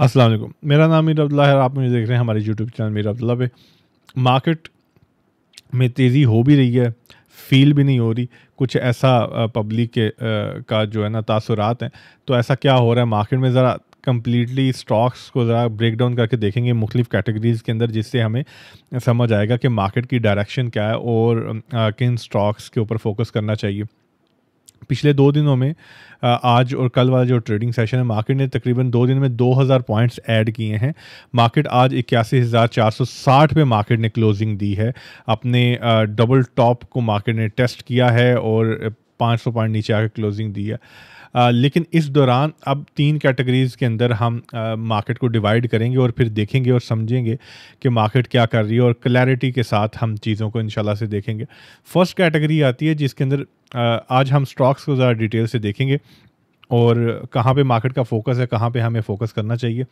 अस्सलाम वालेकुम मेरा नाम मीर अब्दुल्ला है आप मुझे देख रहे हैं हमारे यूट्यूब चैनल मीर अब्दुल्ला पे मार्केट में तेज़ी हो भी रही है फील भी नहीं हो रही कुछ ऐसा पब्लिक के का जो है ना तासरात हैं तो ऐसा क्या हो रहा है मार्केट में ज़रा कम्प्लीटली स्टॉक्स को ज़रा ब्रेक डाउन करके देखेंगे मुख्तफ कैटेगरीज़ के अंदर जिससे हमें समझ आएगा कि मार्केट की डायरेक्शन क्या है और किन स्टॉक्स के ऊपर फोकस करना चाहिए पिछले दो दिनों में आज और कल वाला जो ट्रेडिंग सेशन है मार्केट ने तकरीबन दो दिन में 2000 पॉइंट्स ऐड किए हैं मार्केट आज इक्यासी हज़ार चार सौ साठ पे मार्केट ने क्लोजिंग दी है अपने डबल टॉप को मार्केट ने टेस्ट किया है और 500 पॉइंट नीचे आकर क्लोजिंग दी है आ, लेकिन इस दौरान अब तीन कैटेगरीज़ के अंदर हम मार्केट को डिवाइड करेंगे और फिर देखेंगे और समझेंगे कि मार्केट क्या कर रही है और क्लैरिटी के साथ हम चीज़ों को इन से देखेंगे फर्स्ट कैटेगरी आती है जिसके अंदर आज हम स्टॉक्स को ज़रा डिटेल से देखेंगे और कहाँ पे मार्केट का फोकस है कहाँ पे हमें फोकस करना चाहिए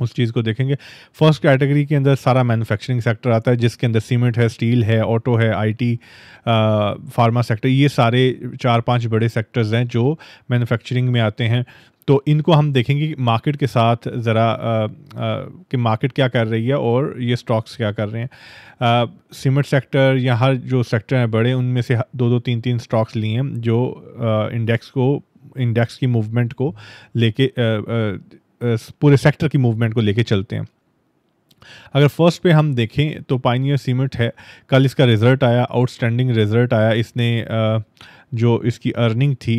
उस चीज़ को देखेंगे फर्स्ट कैटेगरी के अंदर सारा मैन्युफैक्चरिंग सेक्टर आता है जिसके अंदर सीमेंट है स्टील है ऑटो है आईटी फार्मा सेक्टर ये सारे चार पांच बड़े सेक्टर्स हैं जो मैन्युफैक्चरिंग में आते हैं तो इनको हम देखेंगे मार्केट के साथ ज़रा कि मार्केट क्या कर रही है और ये स्टॉक्स क्या कर रहे हैं सीमेंट सेक्टर या हर जो सेक्टर हैं बड़े उनमें से दो दो तीन तीन स्टॉक्स लिए हैं जो इंडेक्स को इंडेक्स की मूवमेंट को लेके पूरे सेक्टर की मूवमेंट को लेके चलते हैं अगर फर्स्ट पे हम देखें तो पाइनियर सीमेंट है कल इसका रिज़ल्ट आया आउटस्टैंडिंग रिज़ल्ट आया इसने जो इसकी अर्निंग थी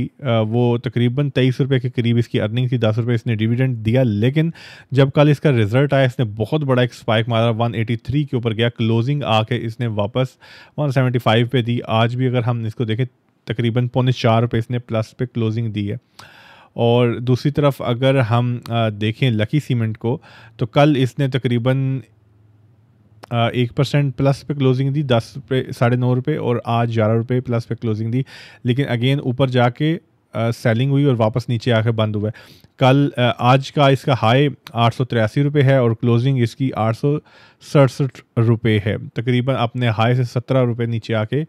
वो तकरीबन तेईस रुपये के करीब इसकी अर्निंग थी दस रुपये इसने डिविडेंड दिया लेकिन जब कल इसका रिज़ल्ट आया इसने बहुत बड़ा एक स्पाइक मारा 183 के ऊपर गया क्लोजिंग आके इसने वापस 175 पे दी आज भी अगर हम इसको देखें तकरीबन पौने चार रुपये इसने प्लस पे क्लोजिंग दी है और दूसरी तरफ अगर हम देखें लकी सीमेंट को तो कल इसने तकरीबन एक परसेंट प्लस पे क्लोजिंग दी दस पे साढ़े नौ रुपये और आज ग्यारह रुपये प्लस पे क्लोजिंग दी लेकिन अगेन ऊपर जाके सेलिंग हुई और वापस नीचे आकर बंद हुआ है कल आ, आज का इसका हाई आठ सौ तिरासी रुपये है और क्लोजिंग इसकी आठ सौ सड़सठ रुपये है तकरीबन अपने हाई से सत्रह रुपये नीचे आके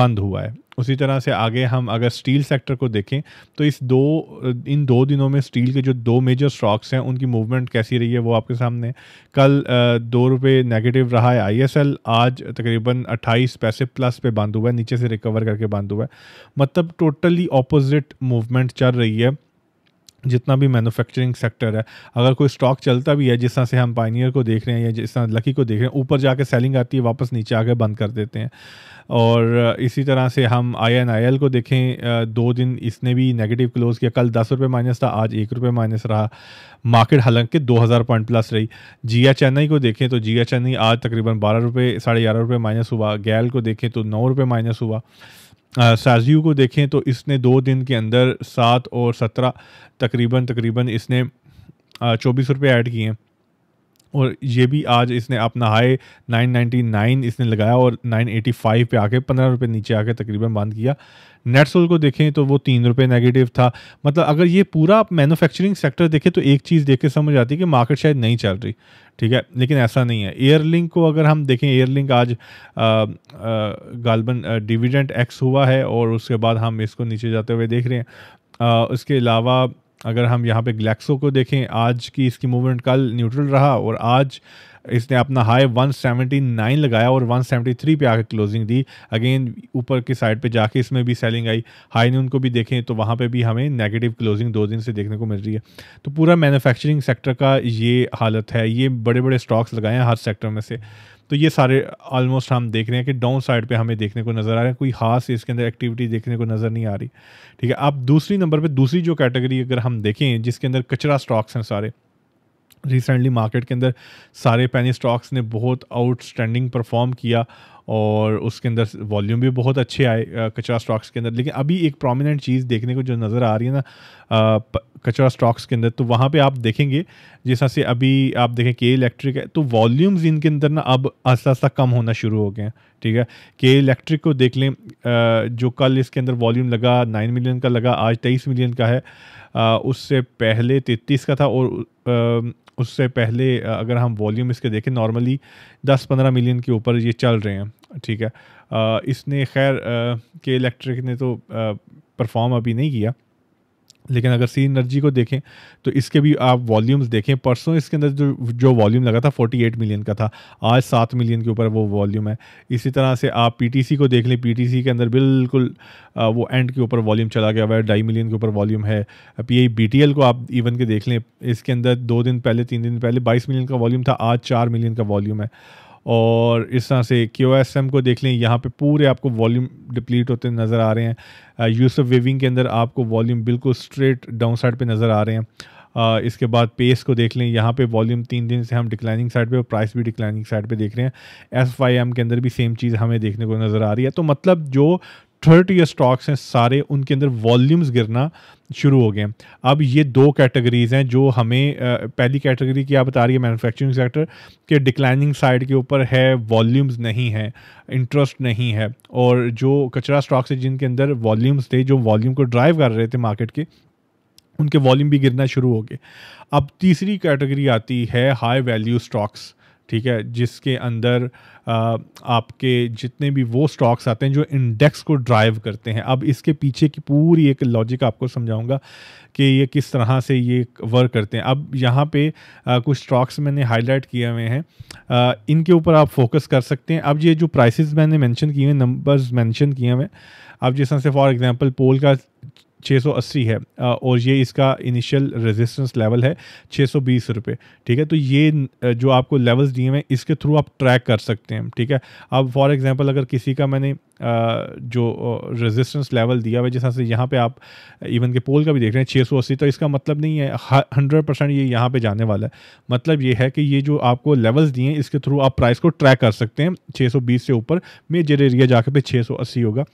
बंद हुआ है उसी तरह से आगे हम अगर स्टील सेक्टर को देखें तो इस दो इन दो दिनों में स्टील के जो दो मेजर स्टॉक्स हैं उनकी मूवमेंट कैसी रही है वो आपके सामने कल दो रुपये नेगेटिव रहा है आईएसएल आज तकरीबन अट्ठाईस पैसे प्लस पे बंद हुआ है नीचे से रिकवर करके बंद हुआ है मतलब टोटली ऑपोजिट मूवमेंट चल रही है जितना भी मैन्युफैक्चरिंग सेक्टर है अगर कोई स्टॉक चलता भी है जिस तरह से हम पाइनियर को देख रहे हैं या जिस तरह लकी को देख रहे हैं ऊपर जाके सेलिंग आती है वापस नीचे आके बंद कर देते हैं और इसी तरह से हम आई एन आई एल को देखें दो दिन इसने भी नेगेटिव क्लोज़ किया कल दस रुपये माइनस था आज एक रुपये माइनस रहा मार्केट हालांकि दो हज़ार पॉइंट प्लस रही जी एच एन आई को देखें तो जी एच एन आई आज तकरीबन बारह रुपये साढ़े ग्यारह रुपये माइनस हुआ गैल को देखें तो नौ रुपये माइनस हुआ साजियों को देखें तो इसने दो दिन के अंदर सात और सत्रह तकरीबन तकरीबन इसने चौबीस रुपये ऐड किए हैं और ये भी आज इसने अपना हाई 999 इसने लगाया और 985 पे आके पंद्रह रुपये नीचे आके तकरीबन बंद किया नेटसोल को देखें तो वो तीन रुपये नेगेटिव था मतलब अगर ये पूरा आप मैनुफैक्चरिंग सेक्टर देखें तो एक चीज़ देख के समझ आती है कि मार्केट शायद नहीं चल रही ठीक है लेकिन ऐसा नहीं है एयरलिंक को अगर हम देखें एयरलिंक आज गालबन डिविडेंट एक्स हुआ है और उसके बाद हम इसको नीचे जाते हुए देख रहे हैं आ, उसके अलावा अगर हम यहाँ पे ग्लैक्सो को देखें आज की इसकी मूवमेंट कल न्यूट्रल रहा और आज इसने अपना हाई 179 लगाया और 173 पे आकर क्लोजिंग दी अगेन ऊपर की साइड पे जाके इसमें भी सेलिंग आई हाई ने उनको भी देखें तो वहाँ पे भी हमें नेगेटिव क्लोजिंग दो दिन से देखने को मिल रही है तो पूरा मैन्युफैक्चरिंग सेक्टर का ये हालत है ये बड़े बड़े स्टॉक्स लगाए हैं हर सेक्टर में से तो ये सारे ऑलमोस्ट हम देख रहे हैं कि डाउन साइड पे हमें देखने को नज़र आ रहा है कोई खास इसके अंदर एक्टिविटी देखने को नज़र नहीं आ रही ठीक है अब दूसरी नंबर पर दूसरी जो कैटेगरी अगर हम देखें जिसके अंदर कचरा स्टॉक्स हैं सारे रिसेंटली मार्केट के अंदर सारे पैनी स्टॉक्स ने बहुत आउटस्टैंडिंग परफॉर्म किया और उसके अंदर वॉल्यूम भी बहुत अच्छे आए कचरा स्टॉक्स के अंदर लेकिन अभी एक प्रोमिनेंट चीज़ देखने को जो नज़र आ रही है ना कचरा स्टॉक्स के अंदर तो वहाँ पे आप देखेंगे जैसा से अभी आप देखें के इलेक्ट्रिक है तो वॉल्यूम्स इनके अंदर ना अब आस्ता आस्ता कम होना शुरू हो गए हैं ठीक है के इलेक्ट्रिक को देख लें जो कल इसके अंदर वॉल्यूम लगा नाइन मिलियन का लगा आज तेईस मिलियन का है उससे पहले तैतीस का था और उससे पहले अगर हम वॉल्यूम इसके देखें नॉर्मली 10-15 मिलियन के ऊपर ये चल रहे हैं ठीक है इसने खैर के इलेक्ट्रिक ने तो परफॉर्म अभी नहीं किया लेकिन अगर सी एनर्जी को देखें तो इसके भी आप वॉल्यूम्स देखें परसों इसके अंदर जो जो वॉल्यूम लगा था 48 मिलियन का था आज सात मिलियन के ऊपर वो वॉल्यूम है इसी तरह से आप पीटीसी को देख लें पीटीसी के अंदर बिल्कुल वो एंड के ऊपर वॉल्यूम चला गया हुआ है ढाई मिलियन के ऊपर वॉल्यूम है P I B T L को आप इवन के देख लें इसके अंदर दो दिन पहले तीन दिन पहले बाईस मिलियन का वॉल्यूम था आज चार मिलियन का वॉल्यूम है और इस तरह से क्यू एस एम को देख लें यहाँ पे पूरे आपको वॉल्यूम डिप्लीट होते नज़र आ रहे हैं यूसफ वेविंग के अंदर आपको वॉल्यूम बिल्कुल स्ट्रेट डाउन साइड पर नज़र आ रहे हैं आ, इसके बाद पेस को देख लें यहाँ पे वॉल्यूम तीन दिन से हम डिक्लाइनिंग साइड पे और प्राइस भी डिक्लाइनिंग साइड पे देख रहे हैं एस वाई एम के अंदर भी सेम चीज़ हमें देखने को नज़र आ रही है तो मतलब जो थर्टी स्टॉक्स हैं सारे उनके अंदर वॉल्यूम्स गिरना शुरू हो गए अब ये दो कैटेगरीज़ हैं जो हमें पहली कैटेगरी की आप बता रही है मैन्युफैक्चरिंग सेक्टर के डिक्लाइनिंग साइड के ऊपर है वॉल्यूम्स नहीं है इंटरेस्ट नहीं है और जो कचरा स्टॉक्स है जिनके अंदर वॉल्यूम्स थे जो वॉल्यूम को ड्राइव कर रहे थे मार्केट के उनके वॉल्यूम भी गिरना शुरू हो गए अब तीसरी कैटेगरी आती है हाई वैल्यू स्टॉक्स ठीक है जिसके अंदर आ, आपके जितने भी वो स्टॉक्स आते हैं जो इंडेक्स को ड्राइव करते हैं अब इसके पीछे की पूरी एक लॉजिक आपको समझाऊंगा कि ये किस तरह से ये वर्क करते हैं अब यहाँ पे आ, कुछ स्टॉक्स मैंने हाईलाइट किए हुए हैं आ, इनके ऊपर आप फोकस कर सकते हैं अब ये जो प्राइसेस मैंने मेंशन किए हैं नंबर्स मेंशन किए हुए हैं अब जिस तरह से फॉर एग्जांपल पोल का 680 है और ये इसका इनिशियल रेजिस्टेंस लेवल है 620 सौ ठीक है तो ये जो आपको लेवल्स दिए हैं इसके थ्रू आप ट्रैक कर सकते हैं ठीक है अब फॉर एग्जांपल अगर किसी का मैंने जो रेजिस्टेंस लेवल दिया हुआ जैसा से यहाँ पे आप इवन के पोल का भी देख रहे हैं 680 तो इसका मतलब नहीं है हंड्रेड परसेंट ये यहाँ पे जाने वाला है मतलब ये है कि ये जो आपको लेवल्स दिए हैं इसके थ्रू आप प्राइस को ट्रैक कर सकते हैं 620 से ऊपर मेजर एरिया जाके पे 680 होगा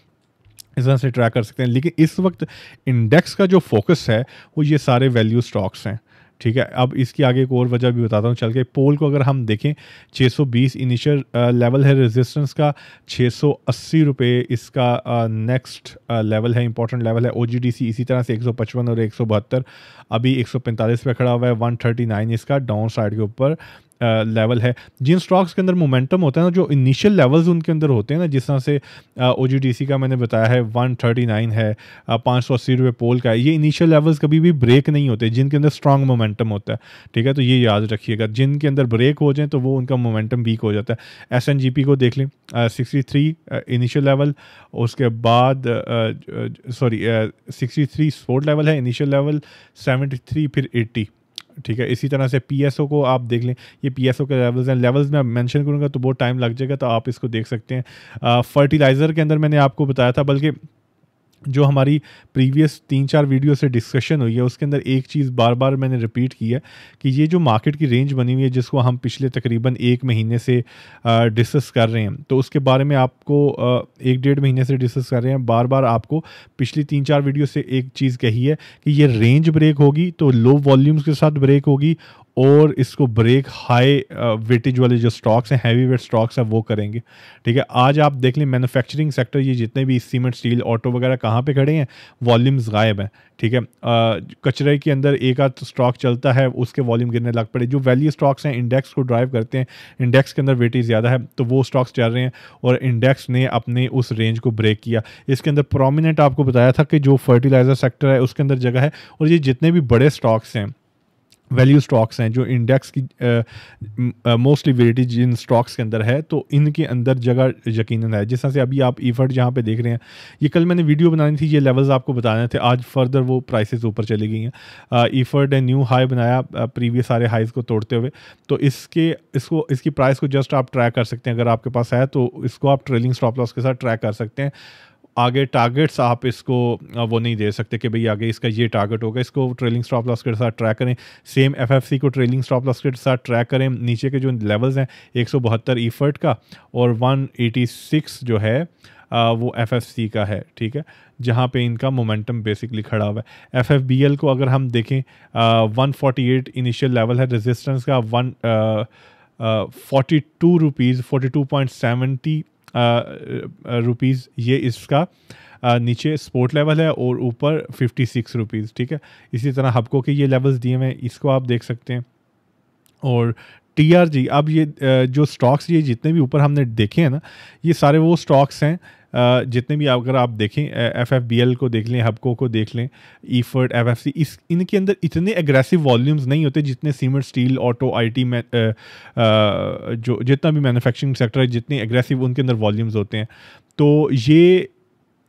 इस तरह से ट्रैक कर सकते हैं लेकिन इस वक्त इंडेक्स का जो फोकस है वो ये सारे वैल्यू स्टॉक्स हैं ठीक है अब इसकी आगे एक और वजह भी बताता हूँ चल के पोल को अगर हम देखें 620 इनिशियल लेवल है रेजिस्टेंस का 680 रुपए इसका नेक्स्ट लेवल है इंपॉर्टेंट लेवल है ओ इसी तरह से 155 और एक अभी 145 पे खड़ा हुआ है 139 इसका डाउन साइड के ऊपर लेवल है जिन स्टॉक्स के अंदर मोमेंटम होता है ना जो इनिशियल लेवल्स उनके अंदर होते हैं ना जिस तरह से ओ का मैंने बताया है वन थर्टी नाइन है पाँच सौ अस्सी रुपये पोल का है ये इनिशियल लेवल्स कभी भी ब्रेक नहीं होते जिनके अंदर स्ट्रॉग मोमेंटम होता है ठीक है तो ये याद रखिएगा जिनके अंदर ब्रेक हो जाए तो वो उनका मोमेंटम वीक हो जाता है एस को देख लें सिक्सटी थ्री इनिशियल लेवल उसके बाद sorry sixty three support level है इनिशियल लेवल सेवेंटी थ्री फिर एट्टी ठीक है इसी तरह से पी को आप देख लें ये पी के लेवल्स हैं लेवल्स मैं मैंशन करूँगा तो बहुत टाइम लग जाएगा तो आप इसको देख सकते हैं फर्टिलाइज़र के अंदर मैंने आपको बताया था बल्कि जो हमारी प्रीवियस तीन चार वीडियो से डिस्कशन हुई है उसके अंदर एक चीज़ बार बार मैंने रिपीट की है कि ये जो मार्केट की रेंज बनी हुई है जिसको हम पिछले तकरीबन एक महीने से डिस्कस कर रहे हैं तो उसके बारे में आपको एक डेढ़ महीने से डिस्कस कर रहे हैं बार बार आपको पिछली तीन चार वीडियो से एक चीज़ कही है कि ये रेंज ब्रेक होगी तो लो वॉल्यूम्स के साथ ब्रेक होगी और इसको ब्रेक हाई वेटेज वाले जो स्टॉक्स हैं हैवी वेट स्टॉक्स हैं वो करेंगे ठीक है आज आप देख लें मैन्युफैक्चरिंग सेक्टर ये जितने भी सीमेंट स्टील ऑटो वगैरह कहाँ पे खड़े हैं वॉल्यूम्स गायब हैं ठीक है uh, कचरे के अंदर एक आध स्टॉक चलता है उसके वॉल्यूम गिरने लग पड़े जो वैल्यू स्टॉक्स हैं इंडेक्स को ड्राइव करते हैं इंडेक्स के अंदर वेटेज ज़्यादा है तो वो स्टॉक्स चल रहे हैं और इंडेक्स ने अपने उस रेंज को ब्रेक किया इसके अंदर प्रोमिनेंट आपको बताया था कि जो फर्टिलाइज़र सेक्टर है उसके अंदर जगह है और ये जितने भी बड़े स्टॉक्स हैं वैल्यू स्टॉक्स हैं जो इंडेक्स की मोस्टली वेटेज जिन स्टॉक्स के अंदर है तो इनके अंदर जगह यकीन है जिस तरह से अभी आप ईफर्ट जहाँ पे देख रहे हैं ये कल मैंने वीडियो बनानी थी ये लेवल्स आपको बताने थे आज फर्दर वो प्राइसेस ऊपर चली गई हैं ईफर्ट ने न्यू हाई बनाया प्रीवियस सारे हाईज़ को तोड़ते हुए तो इसके इसको इसकी प्राइस को जस्ट आप ट्रैक कर सकते हैं अगर आपके पास है तो इसको आप ट्रेलिंग स्टॉप लॉस के साथ ट्रैक कर सकते हैं आगे टारगेट्स आप इसको वो नहीं दे सकते कि भाई आगे इसका ये टारगेट होगा इसको ट्रेलिंग स्टॉप लॉस के साथ ट्रैक करें सेम एफएफसी को ट्रेलिंग स्टॉप लॉस के साथ ट्रैक करें नीचे के जो लेवल्स हैं एक सौ बहत्तर ईफर्ट का और वन एटी सिक्स जो है आ, वो एफ एफ सी का है ठीक है जहाँ पे इनका मोमेंटम बेसिकली खड़ा हुआ है एफ एफ बी एल को अगर हम देखें one forty eight initial level है रेजिस्टेंस का one forty two rupees forty two point seventy rupees ये इसका नीचे स्पोर्ट लेवल है और ऊपर फिफ्टी सिक्स रुपीज़ ठीक है इसी तरह हबको के ये लेवल्स दिए हुए हैं इसको आप देख सकते हैं और टी अब ये जो स्टॉक्स ये जितने भी ऊपर हमने देखे हैं ना ये सारे वो स्टॉक्स हैं जितने भी अगर आप देखें एफ एफ बी एल को देख लें हबको को देख लें ईफर्ट एफ एफ सी इस इनके अंदर इतने एग्रेसिव वॉल्यूम्स नहीं होते जितने cement steel auto I T में जो जितना भी मैनुफैक्चरिंग सेक्टर है जितने एग्रेसिव उनके अंदर वॉल्यूम्स होते हैं तो ये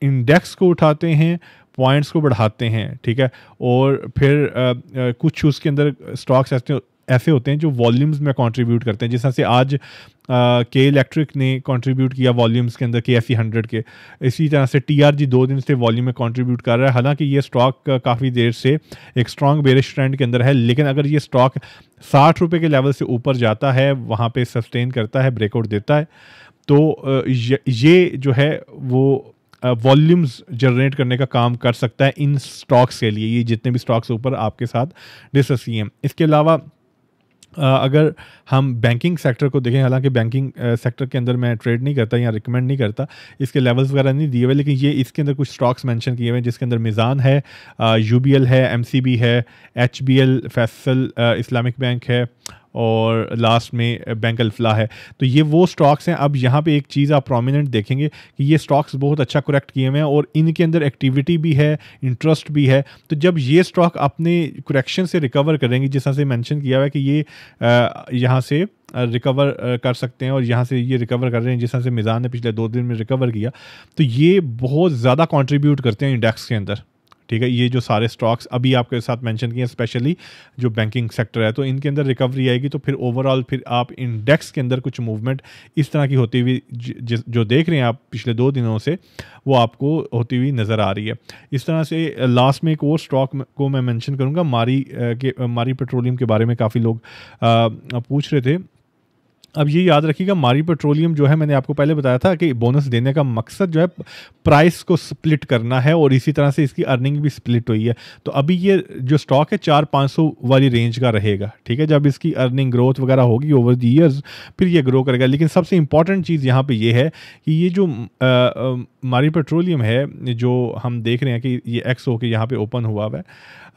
इंडेक्स को उठाते हैं पॉइंट्स को बढ़ाते हैं ठीक है और फिर आ, आ, कुछ उसके अंदर स्टॉक्स ऐसे ऐसे होते हैं जो वॉल्यूम्स में कंट्रीब्यूट करते हैं जिस तरह से आज के इलेक्ट्रिक ने कंट्रीब्यूट किया वॉल्यूम्स के अंदर के एफ हंड्रेड के इसी तरह से टी दो दिन से वॉल्यूम में कंट्रीब्यूट कर रहा है हालांकि ये स्टॉक काफ़ी देर से एक स्ट्रॉन्ग बेरिश ट्रेंड के अंदर है लेकिन अगर ये स्टॉक साठ रुपये के लेवल से ऊपर जाता है वहाँ पर सस्टेन करता है ब्रेकआउट देता है तो ये जो है वो वॉल्यूम्स जनरेट करने का काम कर सकता है इन स्टॉक्स के लिए ये जितने भी स्टॉक्स ऊपर आपके साथ डिस्कस किए हैं इसके अलावा अगर हम बैंकिंग सेक्टर को देखें हालांकि बैंकिंग सेक्टर के अंदर मैं ट्रेड नहीं करता या रिकमेंड नहीं करता इसके लेवल्स वगैरह नहीं दिए हुए लेकिन ये इसके अंदर कुछ स्टॉक्स मेंशन किए हुए हैं जिसके अंदर मिज़ान है यू है एम है एच फैसल इस्लामिक बैंक है और लास्ट में बैंक eh, अल्फला है तो ये वो स्टॉक्स हैं अब यहाँ पे एक चीज़ आप प्रोमिनेंट देखेंगे कि ये स्टॉक्स बहुत अच्छा करेक्ट किए हुए हैं और इनके अंदर एक्टिविटी भी है इंटरेस्ट भी है तो जब ये स्टॉक अपने करेक्शन से रिकवर करेंगे जिस तरह से मैंशन किया हुआ है कि ये eh, यहाँ से रिकवर eh, कर सकते हैं और यहाँ से ये रिकवर कर रहे हैं जिस तरह से मिज़ान ने पिछले दो दिन में रिकवर किया तो ये बहुत ज़्यादा कॉन्ट्रीब्यूट करते हैं इंडेक्स के अंदर ठीक है ये जो सारे स्टॉक्स अभी आपके साथ मैंशन किए स्पेशली जो बैंकिंग सेक्टर है तो इनके अंदर रिकवरी आएगी तो फिर ओवरऑल फिर आप इंडेक्स के अंदर कुछ मूवमेंट इस तरह की होती हुई जो देख रहे हैं आप पिछले दो दिनों से वो आपको होती हुई नज़र आ रही है इस तरह से लास्ट में एक और स्टॉक को मैं मैंशन करूँगा मारी के मारी पेट्रोलियम के बारे में काफ़ी लोग पूछ रहे थे अब ये याद रखिएगा मारी पेट्रोलियम जो है मैंने आपको पहले बताया था कि बोनस देने का मकसद जो है प्राइस को स्प्लिट करना है और इसी तरह से इसकी अर्निंग भी स्प्लिट हुई है तो अभी ये जो स्टॉक है चार पाँच सौ वाली रेंज का रहेगा ठीक है जब इसकी अर्निंग ग्रोथ वगैरह होगी ओवर द ईयर्स फिर ये ग्रो करेगा लेकिन सबसे इंपॉर्टेंट चीज़ यहाँ पर यह है कि ये जो मारी पेट्रोलियम है जो हम देख रहे हैं कि ये एक्स होकर यहाँ पर ओपन हुआ हुआ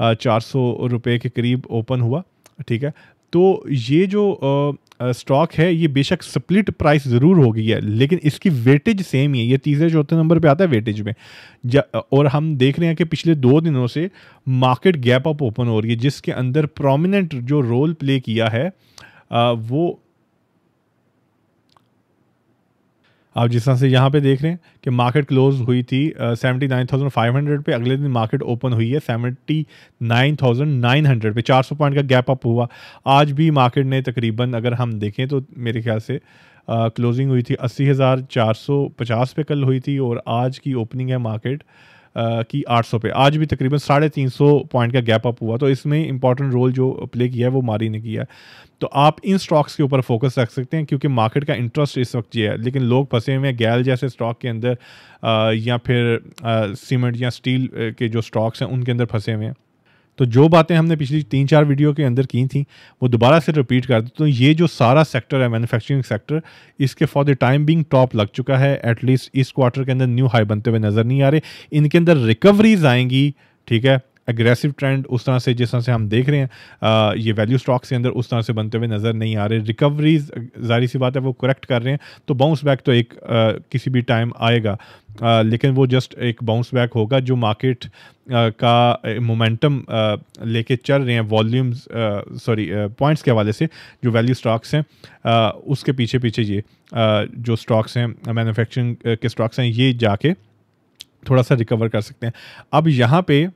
है चार सौ रुपये के करीब ओपन हुआ ठीक है तो ये जो स्टॉक है ये बेशक स्प्लिट प्राइस ज़रूर हो गई है लेकिन इसकी वेटेज सेम ही है ये तीसरे चौथे नंबर पे आता है वेटेज में और हम देख रहे हैं कि पिछले दो दिनों से मार्केट गैप अप ओपन हो रही है जिसके अंदर प्रोमिनेंट जो रोल प्ले किया है आ, वो आप जिस तरह से यहाँ पे देख रहे हैं कि मार्केट क्लोज हुई थी seventy nine thousand five hundred पर अगले दिन मार्केट ओपन हुई है seventy nine thousand nine hundred पर चार सौ पॉइंट का गैप अप हुआ आज भी मार्केट ने तकरीबन अगर हम देखें तो मेरे ख्याल से क्लोजिंग हुई थी अस्सी हज़ार चार सौ पचास पे कल हुई थी और आज की ओपनिंग है मार्केट की आठ सौ पे आज भी तकरीबन साढ़े तीन सौ पॉइंट का गैप अप हुआ तो इसमें इंपॉर्टेंट रोल जो प्ले किया है वो मारी ने किया है तो आप इन स्टॉक्स के ऊपर फोकस रख सकते हैं क्योंकि मार्केट का इंटरेस्ट इस वक्त ये है लेकिन लोग फंसे हुए हैं गैल जैसे स्टॉक के अंदर या फिर सीमेंट या स्टील के जो स्टॉक्स हैं उनके अंदर फंसे हुए हैं तो जो बातें हमने पिछली तीन चार वीडियो के अंदर की थी वो दोबारा से रिपीट कर देते तो ये जो सारा सेक्टर है मैन्युफैक्चरिंग सेक्टर इसके for the time being top लग चुका है एटलीस्ट इस क्वार्टर के अंदर न्यू हाई बनते हुए नज़र नहीं आ रहे इनके अंदर रिकवरीज आएंगी ठीक है अग्रेसिव ट्रेंड उस तरह से जिस तरह से हम देख रहे हैं आ, ये वैल्यू स्टॉक्स के अंदर उस तरह से बनते हुए नज़र नहीं आ रहे रिकवरीज जारी सी बात है वो करेक्ट कर रहे हैं तो बाउंस बैक तो एक आ, किसी भी टाइम आएगा आ, लेकिन वो जस्ट एक बाउंस बैक होगा जो मार्केट का मोमेंटम लेके चल रहे हैं वॉल्यूम्स सॉरी पॉइंट्स के हवाले से जो वैल्यू स्टॉक्स हैं उसके पीछे पीछे ये जो स्टॉक्स हैं मैन्युफैक्चरिंग के स्टॉक्स हैं ये जाके थोड़ा सा रिकवर कर सकते हैं अब यहाँ पे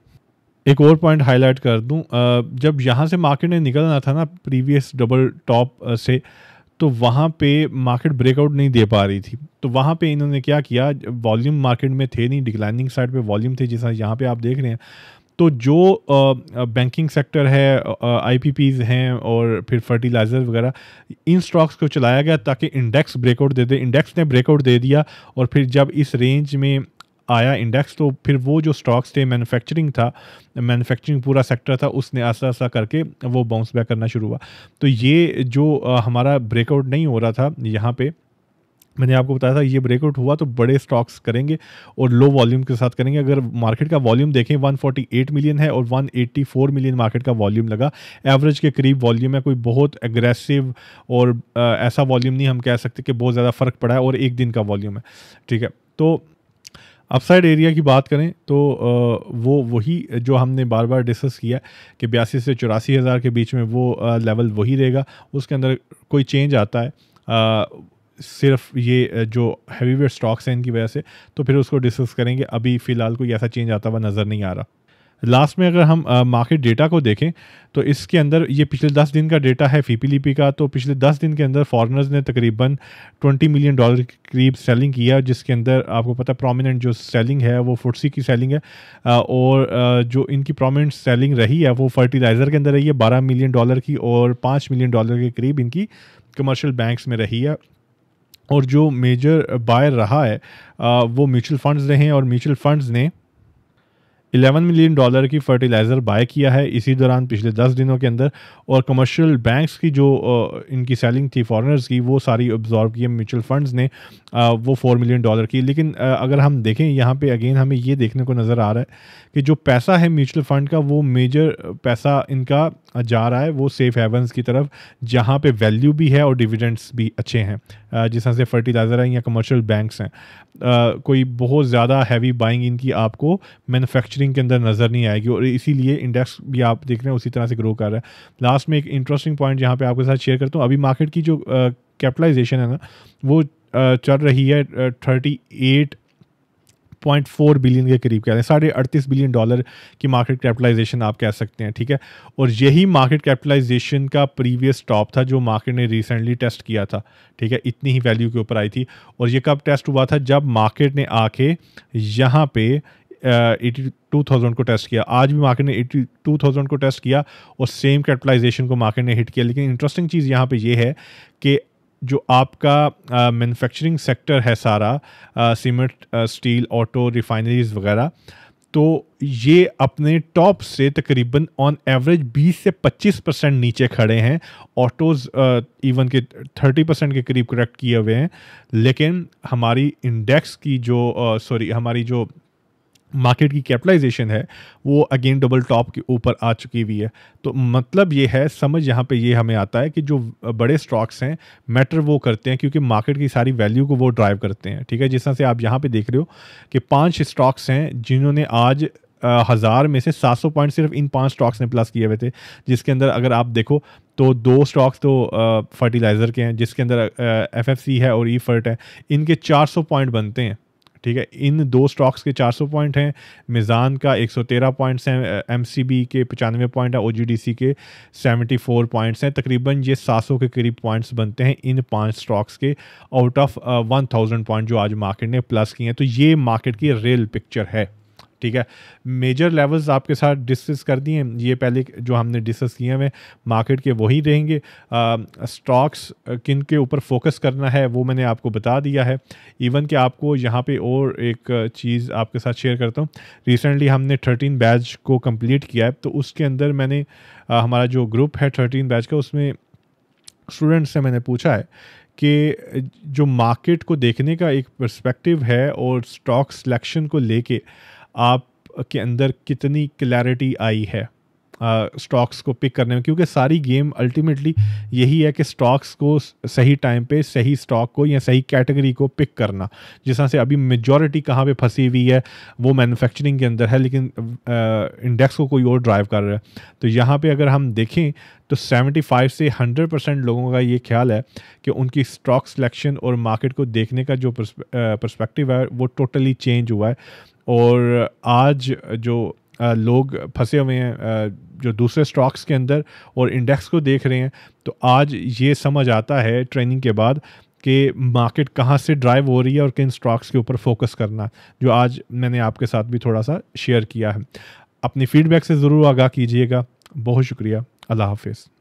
एक और पॉइंट हाईलाइट कर दूं जब यहाँ से मार्केट ने निकलना था ना प्रीवियस डबल टॉप से तो वहाँ पे मार्केट ब्रेकआउट नहीं दे पा रही थी तो वहाँ पे इन्होंने क्या किया वॉल्यूम मार्केट में थे नहीं डिक्लाइनिंग साइड पे वॉल्यूम थे जैसा यहाँ पे आप देख रहे हैं तो जो बैंकिंग सेक्टर है आईपीपीज हैं और फिर फर्टिलाइज़र वगैरह इन स्टॉक्स को चलाया गया ताकि इंडेक्स ब्रेकआउट दे दे इंडेक्स ने ब्रेकआउट दे दिया और फिर जब इस रेंज में आया इंडेक्स तो फिर वो जो स्टॉक्स थे मैन्युफैक्चरिंग था मैन्युफैक्चरिंग पूरा सेक्टर था उसने आसा आसा करके वो बाउंस बैक करना शुरू हुआ तो ये जो हमारा ब्रेकआउट नहीं हो रहा था यहाँ पे मैंने आपको बताया था ये ब्रेकआउट हुआ तो बड़े स्टॉक्स करेंगे और लो वॉल्यूम के साथ करेंगे अगर मार्केट का वॉल्यूम देखें 148 मिलियन है और 184 मिलियन मार्केट का वॉल्यूम लगा एवरेज के करीब वॉल्यूम है कोई बहुत एग्रेसिव और ऐसा वॉल्यूम नहीं हम कह सकते कि बहुत ज़्यादा फ़र्क पड़ा है और एक दिन का वॉल्यूम है ठीक है तो अपसाइड एरिया की बात करें तो वो वही जो हमने बार बार डिस्कस किया कि बयासी से चौरासी हज़ार के बीच में वो लेवल वही रहेगा उसके अंदर कोई चेंज आता है सिर्फ ये जो हैवी वेट स्टॉक्स हैं इनकी वजह से तो फिर उसको डिस्कस करेंगे अभी फ़िलहाल कोई ऐसा चेंज आता हुआ नज़र नहीं आ रहा लास्ट में अगर हम मार्केट uh, डेटा को देखें तो इसके अंदर ये पिछले दस दिन का डेटा है फीपीलीपी का तो पिछले दस दिन के अंदर फॉरेनर्स ने तकरीबन ट्वेंटी मिलियन डॉलर के करीब सेलिंग किया जिसके अंदर आपको पता है प्रोमिनेंट जो सेलिंग है वो फुटसी की सेलिंग है uh, और uh, जो इनकी प्रोमिनेंट सेलिंग रही है वो फर्टिलाइज़र के अंदर रही है बारह मिलियन डॉलर की और पाँच मिलियन डॉलर के करीब इनकी कमर्शल बैंक्स में रही है और जो मेजर बायर रहा है वो म्यूचुअल फंड्स रहे हैं और म्यूचुअल फंड्स ने 11 मिलियन डॉलर की फर्टिलाइज़र बाय किया है इसी दौरान पिछले 10 दिनों के अंदर और कमर्शियल बैंक्स की जो इनकी सेलिंग थी फॉरेनर्स की वो सारी ऑब्जॉर्व की म्यूचुअल फंड्स ने वो 4 मिलियन डॉलर की लेकिन अगर हम देखें यहाँ पे अगेन हमें ये देखने को नज़र आ रहा है कि जो पैसा है म्यूचुअल फ़ंड का वो मेजर पैसा इनका जा रहा है वो सेफ हेवंस की तरफ जहाँ पे वैल्यू भी है और डिविडेंड्स भी अच्छे हैं जिस तरह से फर्टिलाइज़र हैं या कमर्शियल बैंक्स हैं कोई बहुत ज़्यादा हैवी बाइंग इनकी आपको मैन्युफैक्चरिंग के अंदर नज़र नहीं आएगी और इसीलिए इंडेक्स भी आप देख रहे हैं उसी तरह से ग्रो कर रहा है लास्ट में एक इंटरेस्टिंग पॉइंट यहाँ पर आपके साथ शेयर करता हूँ अभी मार्केट की जो कैपिटलाइजेशन है ना वो चल रही है thirty eight point four billion के करीब कह रहे हैं साढ़े अड़तीस बिलियन डॉलर की मार्केट कैपिटलाइजेशन आप कह सकते हैं ठीक है और यही मार्केट कैपिटलाइजेशन का प्रीवियस टॉप था जो मार्केट ने रिसेंटली टेस्ट किया था ठीक है इतनी ही वैल्यू के ऊपर आई थी और ये कब टेस्ट हुआ था जब मार्केट ने आके यहाँ पे एटी टू थाउजेंड को टेस्ट किया आज भी मार्केट ने एटी टू थाउजेंड को टेस्ट किया और सेम कैपिटलाइजेशन को मार्केट ने हिट किया लेकिन इंटरेस्टिंग चीज़ यहाँ पे ये यह है कि जो आपका मैन्युफैक्चरिंग सेक्टर है सारा सीमेंट स्टील ऑटो रिफाइनरीज वगैरह तो ये अपने टॉप से तकरीबन ऑन एवरेज 20 से 25 परसेंट नीचे खड़े हैं ऑटोज़ इवन के 30 परसेंट के करीब करेक्ट किए हुए हैं लेकिन हमारी इंडेक्स की जो सॉरी हमारी जो मार्केट की कैपिटलाइजेशन है वो अगेन डबल टॉप के ऊपर आ चुकी हुई है तो मतलब ये है समझ यहाँ पे ये हमें आता है कि जो बड़े स्टॉक्स हैं मैटर वो करते हैं क्योंकि मार्केट की सारी वैल्यू को वो ड्राइव करते हैं ठीक है जिस तरह से आप यहाँ पे देख रहे हो कि पांच स्टॉक्स हैं जिन्होंने आज हज़ार में से 700 पॉइंट सिर्फ इन पांच स्टॉक्स ने प्लस किए हुए थे जिसके अंदर अगर आप देखो तो दो स्टॉक्स तो फर्टिलाइज़र के हैं जिसके अंदर एफ है और ई e फर्ट है इनके 400 पॉइंट बनते हैं ठीक है इन दो स्टॉक्स के 400 पॉइंट हैं मिज़ान का 113 पॉइंट्स हैं एम के पचानवे पॉइंट है ओ के 74 पॉइंट्स हैं तकरीबन ये 700 के करीब पॉइंट्स बनते हैं इन पांच स्टॉक्स के आउट ऑफ 1000 पॉइंट जो आज मार्केट ने प्लस किए हैं तो ये मार्केट की रियल पिक्चर है ठीक है मेजर लेवल्स आपके साथ डिस्कस कर दिए ये पहले जो हमने डिस्कस किए हुए मार्केट के वही रहेंगे स्टॉक्स किन के ऊपर फोकस करना है वो मैंने आपको बता दिया है इवन कि आपको यहाँ पे और एक चीज़ आपके साथ शेयर करता हूँ रिसेंटली हमने थर्टीन बैच को कंप्लीट किया है तो उसके अंदर मैंने आ, हमारा जो ग्रुप है थर्टीन बैच का उसमें स्टूडेंट से मैंने पूछा है कि जो मार्केट को देखने का एक पर्सपेक्टिव है और स्टॉक सिलेक्शन को लेके आप के अंदर कितनी क्लैरिटी आई है स्टॉक्स को पिक करने में क्योंकि सारी गेम अल्टीमेटली यही है कि स्टॉक्स को सही टाइम पे सही स्टॉक को या सही कैटेगरी को पिक करना जिस से अभी मेजॉरिटी कहाँ पे फंसी हुई है वो मैन्युफैक्चरिंग के अंदर है लेकिन इंडेक्स को कोई और ड्राइव कर रहा है तो यहाँ पे अगर हम देखें तो 75 से 100 परसेंट लोगों का ये ख्याल है कि उनकी स्टॉक सिलेक्शन और मार्केट को देखने का जो परस्पेक्टिव है वो टोटली चेंज हुआ है और आज जो लोग फंसे हुए हैं जो दूसरे स्टॉक्स के अंदर और इंडेक्स को देख रहे हैं तो आज ये समझ आता है ट्रेनिंग के बाद कि मार्केट कहाँ से ड्राइव हो रही है और किन स्टॉक्स के ऊपर फोकस करना जो आज मैंने आपके साथ भी थोड़ा सा शेयर किया है अपनी फीडबैक से ज़रूर आगाह कीजिएगा बहुत शुक्रिया अल्लाह हाफिज़